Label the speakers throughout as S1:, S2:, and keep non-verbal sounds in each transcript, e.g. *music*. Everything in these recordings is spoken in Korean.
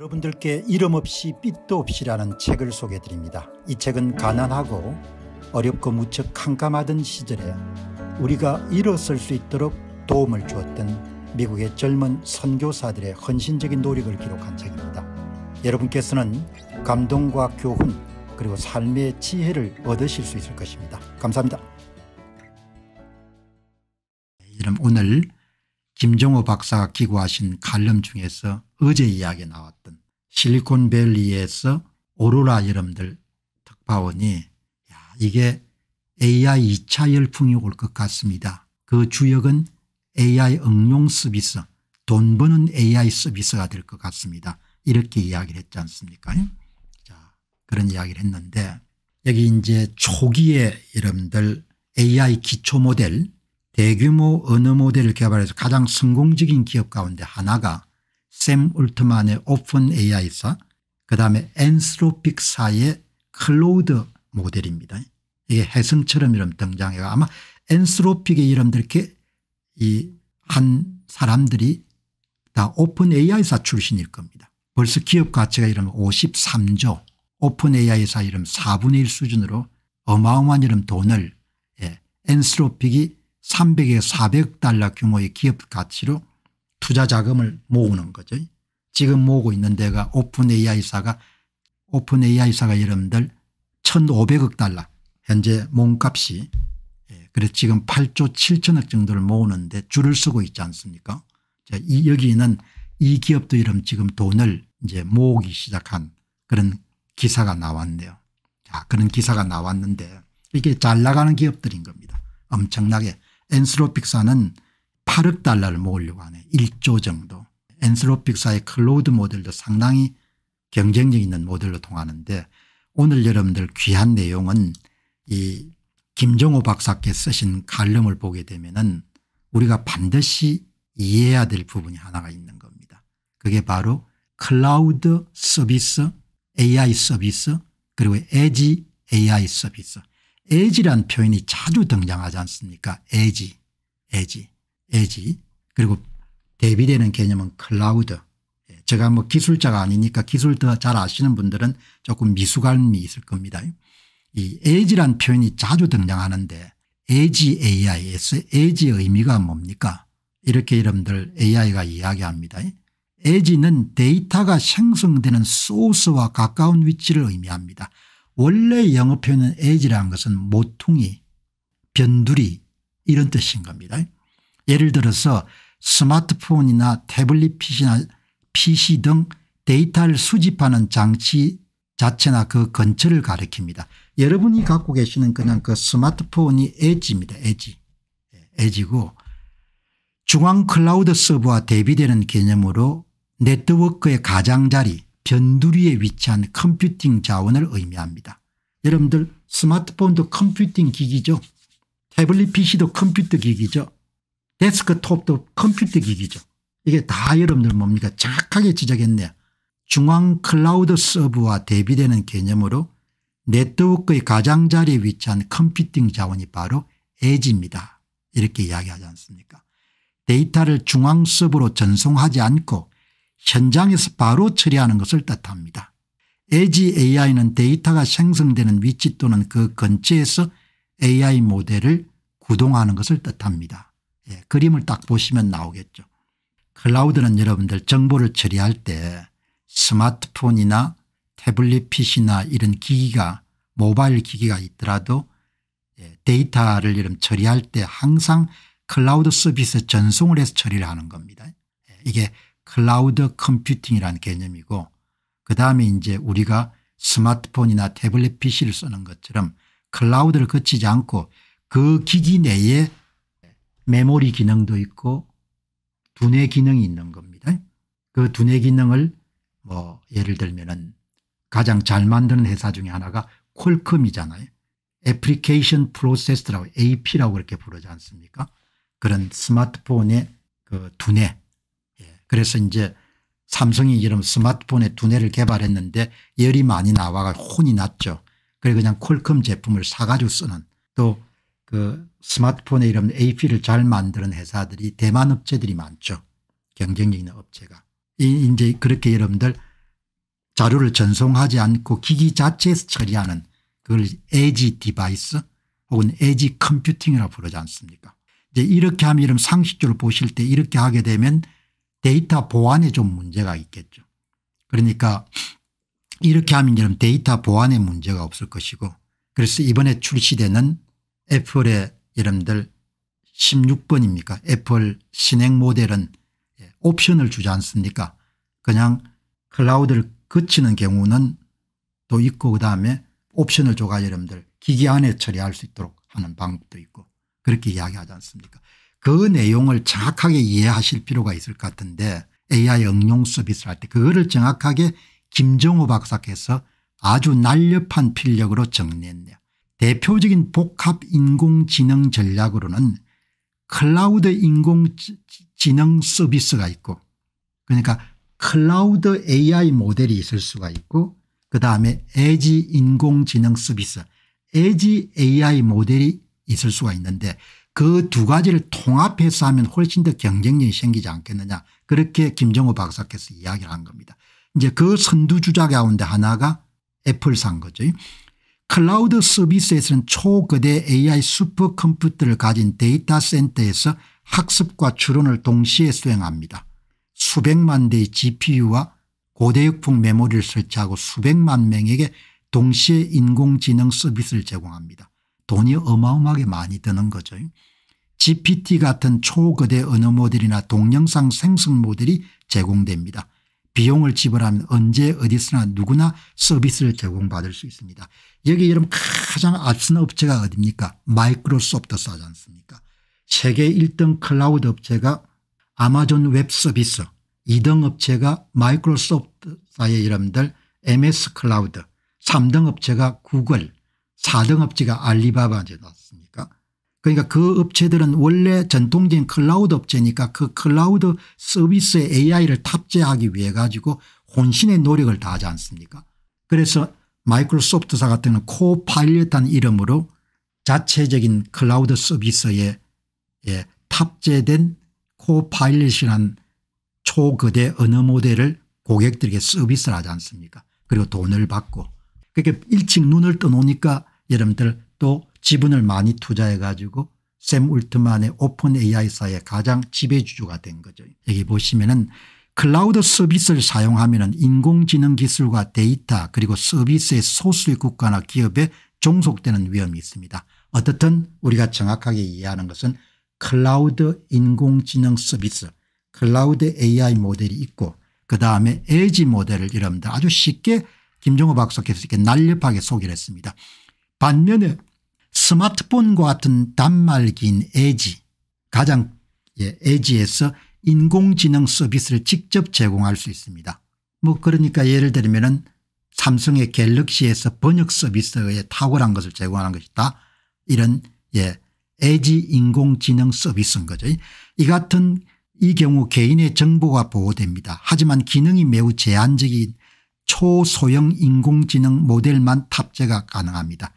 S1: 여러분들께 이름 없이 빛도 없이라는 책을 소개해 드립니다. 이 책은 가난하고 어렵고 무척 캄캄하던 시절에 우리가 일어설 수 있도록 도움을 주었던 미국의 젊은 선교사들의 헌신적인 노력을 기록한 책입니다. 여러분께서는 감동과 교훈 그리고 삶의 지혜를 얻으실 수 있을 것입니다. 감사합니다. 여러분 오늘 김종호 박사가 기고하신 칼럼 중에서 어제 이야기 나왔 실리콘밸리에서 오로라 여러분들 특파원이 야, 이게 AI 2차 열풍이 올 것 같습니다. 그 주역은 AI 응용 서비스 돈 버는 AI 서비스가 될 것 같습니다. 이렇게 이야기를 했지 않습니까 예? 자 그런 이야기를 했는데 여기 이제 초기에 여러분들 AI 기초 모델 대규모 언어 모델을 개발해서 가장 성공적인 기업 가운데 하나가 샘 울트만의 오픈 AI사 그 다음에 엔스로픽사의 클로우드 모델입니다. 이게 해성처럼 이름 등장해요. 아마 엔스로픽의 이름들 이렇게 이한 사람들이 다 오픈 AI사 출신일 겁니다. 벌써 기업 가치가 이름 53조 오픈 AI사 이름 4분의 1 수준으로 어마어마한 이름 돈을 예, 엔스로픽이 300에 400달러 규모의 기업 가치로 투자 자금을 모으는 거죠. 지금 모으고 있는 데가 오픈 AI사가 오픈 AI사가 여러분들 1,500억 달러 현재 몸값이 예, 그래서 지금 8조 7천억 정도를 모으는데 줄을 쓰고 있지 않습니까? 자, 이 여기는 이 기업도 이름 지금 돈을 이제 모으기 시작한 그런 기사가 나왔네요. 자, 그런 기사가 나왔는데 이게 잘 나가는 기업들인 겁니다. 엄청나게 엔스로픽사는 8억 달러를 모으려고 하네. 1조 정도. 엔슬로픽사의 클로드 우 모델도 상당히 경쟁력 있는 모델로 통하는데 오늘 여러분들 귀한 내용은 이 김종호 박사께 쓰신 갈름을 보게 되면은 우리가 반드시 이해해야 될 부분이 하나가 있는 겁니다. 그게 바로 클라우드 서비스, AI 서비스, 그리고 에지 AI 서비스. 에지란 표현이 자주 등장하지 않습니까? 에지, 에지. 에지 그리고 대비되는 개념은 클라우드 예, 제가 뭐 기술자가 아니니까 기술 더 잘 아시는 분들은 조금 미숙함이 있을 겁니다. 이 에지란 표현이 자주 등장하는데 에지 a i s 에지의 의미가 뭡니까 이렇게 여러분들 AI가 이야기합니다. 에지는 데이터가 생성되는 소스와 가까운 위치를 의미합니다. 원래 영어 표현은 에지라는 것은 모퉁이 변두리 이런 뜻인 겁니다. 예를 들어서 스마트폰이나 태블릿 PC나 PC 등 데이터를 수집하는 장치 자체나 그 근처를 가리킵니다. 여러분이 갖고 계시는 그냥 그 스마트폰이 엣지입니다. 엣지. 엣지고 예, 중앙 클라우드 서버와 대비되는 개념으로 네트워크의 가장자리 변두리에 위치한 컴퓨팅 자원을 의미합니다. 여러분들 스마트폰도 컴퓨팅 기기죠. 태블릿 PC도 컴퓨터 기기죠. 데스크톱도 컴퓨터 기기죠. 이게 다 여러분들 뭡니까 착하게 지적했네. 중앙 클라우드 서브와 대비되는 개념으로 네트워크의 가장자리에 위치한 컴퓨팅 자원이 바로 에지입니다. 이렇게 이야기하지 않습니까 데이터를 중앙 서브로 전송하지 않고 현장에서 바로 처리하는 것을 뜻합니다. 에지 AI는 데이터가 생성되는 위치 또는 그 근처에서 AI 모델을 구동하는 것을 뜻합니다. 예, 그림을 딱 보시면 나오겠죠. 클라우드는 여러분들 정보를 처리할 때 스마트폰이나 태블릿 PC나 이런 기기가 모바일 기기가 있더라도 예, 데이터를 이런 처리할 때 항상 클라우드 서비스 전송을 해서 처리를 하는 겁니다. 예, 이게 클라우드 컴퓨팅이라는 개념이고 그다음에 이제 우리가 스마트폰이나 태블릿 PC를 쓰는 것처럼 클라우드를 거치지 않고 그 기기 내에 메모리 기능도 있고 두뇌 기능이 있는 겁니다. 그 두뇌 기능을 뭐 예를 들면은 가장 잘 만드는 회사 중에 하나가 퀄컴이잖아요. 애플리케이션 프로세스라고 AP라고 그렇게 부르지 않습니까? 그런 스마트폰의 그 두뇌. 예. 그래서 이제 삼성이 이런 스마트폰의 두뇌를 개발했는데 열이 많이 나와가 혼이 났죠. 그래 그냥 퀄컴 제품을 사가지고 쓰는 또그 스마트폰에 이름 AP를 잘 만드는 회사들이 대만 업체들이 많죠. 경쟁력 있는 업체가. 이제 그렇게 여러분들 자료를 전송하지 않고 기기 자체에서 처리하는 그걸 에지 디바이스 혹은 에지 컴퓨팅이라고 부르지 않습니까 이제 이렇게 하면 이런 상식적으로 보실 때 이렇게 하게 되면 데이터 보안에 좀 문제가 있겠죠. 그러니까 이렇게 하면 이런 데이터 보안에 문제가 없을 것이고 그래서 이번에 출시되는 애플의 여러분들 16번입니까 애플 신행 모델은 예, 옵션을 주지 않습니까 그냥 클라우드를 거치는 경우는 또 있고 그다음에 옵션을 줘가 여러분들 기기 안에 처리할 수 있도록 하는 방법도 있고 그렇게 이야기하지 않습니까 그 내용을 정확하게 이해하실 필요가 있을 것 같은데 AI 응용 서비스를 할 때 그거를 정확하게 김정호 박사께서 아주 날렵한 필력으로 정리했네요. 대표적인 복합 인공지능 전략으로는 클라우드 인공지능 서비스가 있고 그러니까 클라우드 AI 모델이 있을 수가 있고 그다음에 에지 인공지능 서비스 에지 AI 모델이 있을 수가 있는데 그 두 가지를 통합해서 하면 훨씬 더 경쟁력이 생기지 않겠느냐 그렇게 김정호 박사께서 이야기를 한 겁니다. 이제 그 선두주자 가운데 하나가 애플산 거죠. 클라우드 서비스에서는 초거대 AI 슈퍼컴퓨터를 가진 데이터 센터에서 학습과 추론을 동시에 수행합니다. 수백만 대의 gpu와 고대역풍 메모리를 설치하고 수백만 명에게 동시에 인공지능 서비스를 제공합니다. 돈이 어마어마하게 많이 드는 거죠. gpt 같은 초거대 언어 모델이나 동영상 생성 모델이 제공됩니다. 비용을 지불하면 언제 어디서나 누구나 서비스를 제공받을 수 있습니다. 여기 여러분 가장 앞선 업체가 어딥니까 마이크로소프트 사지 않습니까 세계 1등 클라우드 업체가 아마존 웹 서비스 2등 업체가 마이크로소프트사의 여러분들 MS 클라우드 3등 업체가 구글 4등 업체가 알리바바입니다. 그러니까 그 업체들은 원래 전통적인 클라우드 업체니까 그 클라우드 서비스에 AI를 탑재하기 위해 가지고 혼신의 노력을 다하지 않습니까 그래서 마이크로소프트사 같은 코파일럿한 이름으로 자체적인 클라우드 서비스에 예, 탑재된 코파일럿이란 초거대 언어 모델을 고객들에게 서비스를 하지 않습니까 그리고 돈을 받고 그렇게 그러니까 일찍 눈을 떠놓으니까 여러분들 또 지분을 많이 투자해 가지고 샘 울트만의 오픈 AI사의 가장 지배주주가 된 거죠. 여기 보시면은 클라우드 서비스를 사용하면 인공지능 기술과 데이터 그리고 서비스의 소수의 국가나 기업에 종속되는 위험이 있습니다. 어떻든 우리가 정확하게 이해하는 것은 클라우드 인공지능 서비스 클라우드 AI 모델이 있고 그다음에 에지 모델을 이럽니다. 아주 쉽게 김종호 박사께서 이렇게 날렵하게 소개를 했습니다. 반면에 스마트폰과 같은 단말기인 에지 가장 예, 에지에서 인공지능 서비스를 직접 제공할 수 있습니다. 뭐 그러니까 예를 들면 은 삼성의 갤럭시에서 번역 서비스에 탁월한 것을 제공하는 것이다. 이런 예, 에지 인공지능 서비스인 거죠. 이 같은 이 경우 개인의 정보가 보호됩니다. 하지만 기능이 매우 제한적인 초소형 인공지능 모델만 탑재가 가능합니다.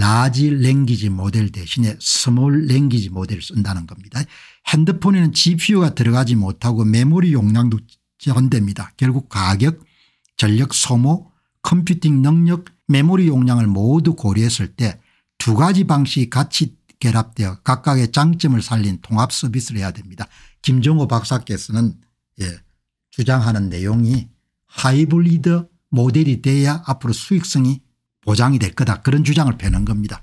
S1: 라지 랭귀지 모델 대신에 스몰 랭귀지 모델을 쓴다는 겁니다. 핸드폰에는 gpu가 들어가지 못하고 메모리 용량도 제한됩니다. 결국 가격 전력 소모 컴퓨팅 능력 메모리 용량을 모두 고려했을 때 두 가지 방식이 같이 결합되어 각각의 장점을 살린 통합 서비스를 해야 됩니다. 김정호 박사께서는 예, 주장하는 내용이 하이브리드 모델이 돼야 앞으로 수익성이 보장이 될 거다 그런 주장을 펴는 겁니다.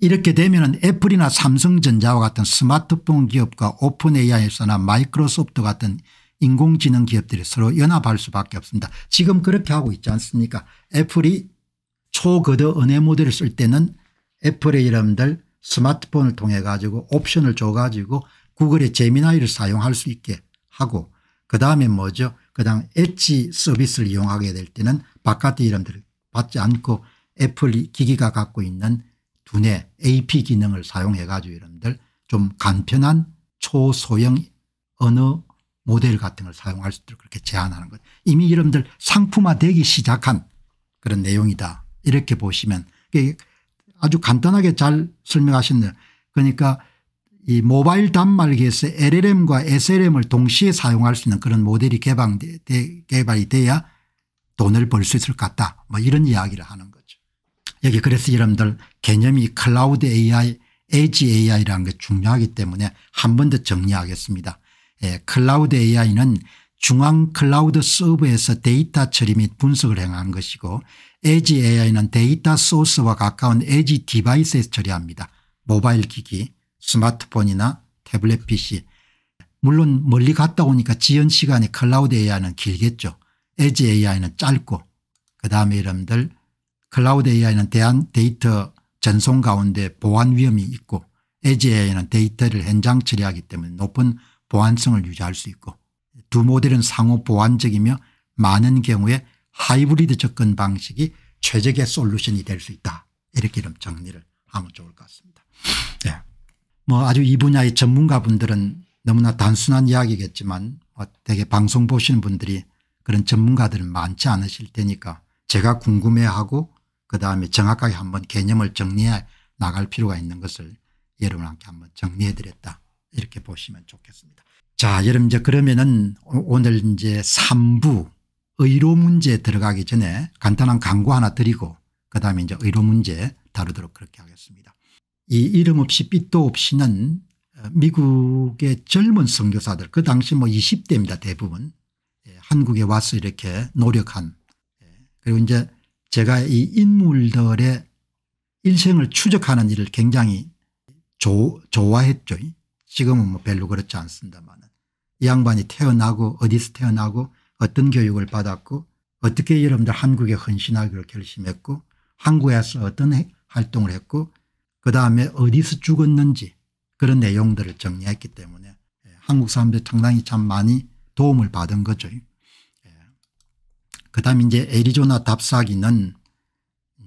S1: 이렇게 되면 애플이나 삼성전자와 같은 스마트폰 기업과 오픈 AI에서나 마이크로소프트 같은 인공지능 기업들이 서로 연합할 수밖에 없습니다. 지금 그렇게 하고 있지 않습니까 애플이 초거대 은혜 모델을 쓸 때는 애플의 이름들 스마트폰을 통해 가지고 옵션을 줘 가지고 구글의 제미나이를 사용할 수 있게 하고 그다음에 뭐죠 그다음 엣지 서비스를 이용하게 될 때는 바깥의 이름들을 받지 않고 애플 기기가 갖고 있는 두뇌 AP 기능을 사용해 가지고 여러분들 좀 간편한 초소형 언어 모델 같은 걸 사용할 수 있도록 그렇게 제안하는 것. 이미 여러분들 상품화되기 시작한 그런 내용이다. 이렇게 보시면 아주 간단하게 잘 설명하셨네요. 그러니까 이 모바일 단말기에서 LLM과 SLM을 동시에 사용할 수 있는 그런 모델이 개방 개발이 돼야 돈을 벌 수 있을 것 같다. 뭐 이런 이야기를 하는 거죠. 여기 그래서 여러분들 개념이 클라우드 AI, 에지 AI라는 게 중요하기 때문에 한 번 더 정리하겠습니다. 예, 클라우드 AI는 중앙 클라우드 서버에서 데이터 처리 및 분석을 행한 것이고 Edge AI는 데이터 소스와 가까운 Edge 디바이스에서 처리합니다. 모바일 기기, 스마트폰이나 태블릿 PC. 물론 멀리 갔다 오니까 지연 시간이 클라우드 AI는 길겠죠. 에지 AI는 짧고 그다음에 여러분들 클라우드 AI는 대한 데이터 전송 가운데 보안 위험이 있고 에지 AI는 데이터를 현장 처리하기 때문에 높은 보안성을 유지할 수 있고 두 모델은 상호 보완적이며 많은 경우에 하이브리드 접근 방식이 최적의 솔루션이 될 수 있다. 이렇게 좀 정리를 하면 좋을 것 같습니다. 네. 뭐 아주 이 분야의 전문가분들은 너무나 단순한 이야기겠지만 뭐 되게 방송 보시는 분들이 그런 전문가들은 많지 않으실 테니까 제가 궁금해하고 그다음에 정확하게 한번 개념을 정리해 나갈 필요가 있는 것을 여러분한테 한번 정리해 드렸다 이렇게 보시면 좋겠습니다. 자 여러분 이제 그러면은 오늘 이제 3부 의료 문제 들어가기 전에 간단한 광고 하나 드리고 그다음에 이제 의료 문제 다루도록 그렇게 하겠습니다. 이 이름 없이 빛도 없이는 어, 미국의 젊은 선교사들 그 당시 뭐 20대입니다 대부분 예, 한국에 와서 이렇게 노력한 예, 그리고 이제 제가 이 인물들의 일생을 추적하는 일을 굉장히 조, 좋아했죠. 지금은 뭐 별로 그렇지 않습니다만 이 양반이 태어나고 어디서 태어나고 어떤 교육을 받았고 어떻게 여러분들 한국에 헌신하기로 결심했고 한국에서 어떤 활동을 했고 그다음에 어디서 죽었는지 그런 내용들을 정리했기 때문에 예, 한국 사람들이 상당히 참 많이 도움을 받은 거죠. 예. 그 다음 이제 애리조나 답사기는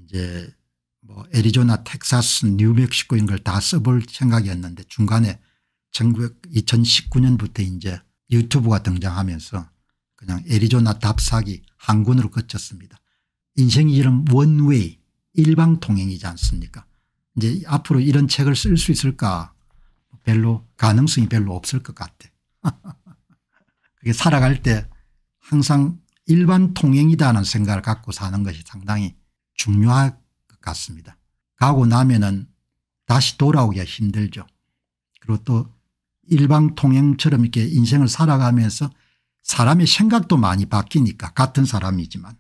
S1: 이제 뭐 애리조나 텍사스 뉴멕시코 이런 걸다 써볼 생각이었는데 중간에 2019년부터 이제 유튜브가 등장하면서 그냥 애리조나 답사기 한군으로 그쳤습니다. 인생이 이런 원웨이 일방통행이지 않습니까 이제 앞으로 이런 책을 쓸 수 있을까 별로 가능성이 별로 없을 것 같아. *laughs* 살아갈 때 항상 일반 통행이다는 생각을 갖고 사는 것이 상당히 중요할 것 같습니다. 가고 나면은 다시 돌아오기가 힘들죠. 그리고 또일반 통행처럼 이렇게 인생을 살아가면서 사람의 생각도 많이 바뀌니까 같은 사람이지만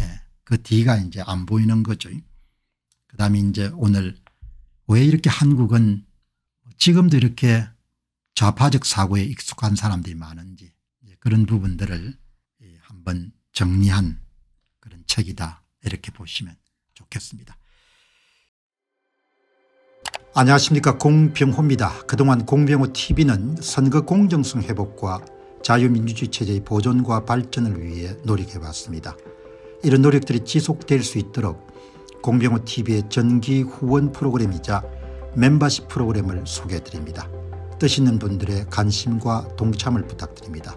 S1: 예. 그 뒤가 이제 안 보이는 거죠. 그 다음에 이제 오늘 왜 이렇게 한국은 지금도 이렇게 좌파적 사고에 익숙한 사람들이 많은지 그런 부분들을 한번 정리한 그런 책이다 이렇게 보시면 좋겠습니다. 안녕하십니까 공병호입니다. 그동안 공병호TV는 선거 공정성 회복과 자유민주주의 체제의 보존과 발전을 위해 노력해왔습니다. 이런 노력들이 지속될 수 있도록 공병호TV의 전기 후원 프로그램이자 멤버십 프로그램을 소개해드립니다. 뜻 있는 분들의 관심과 동참을 부탁드립니다.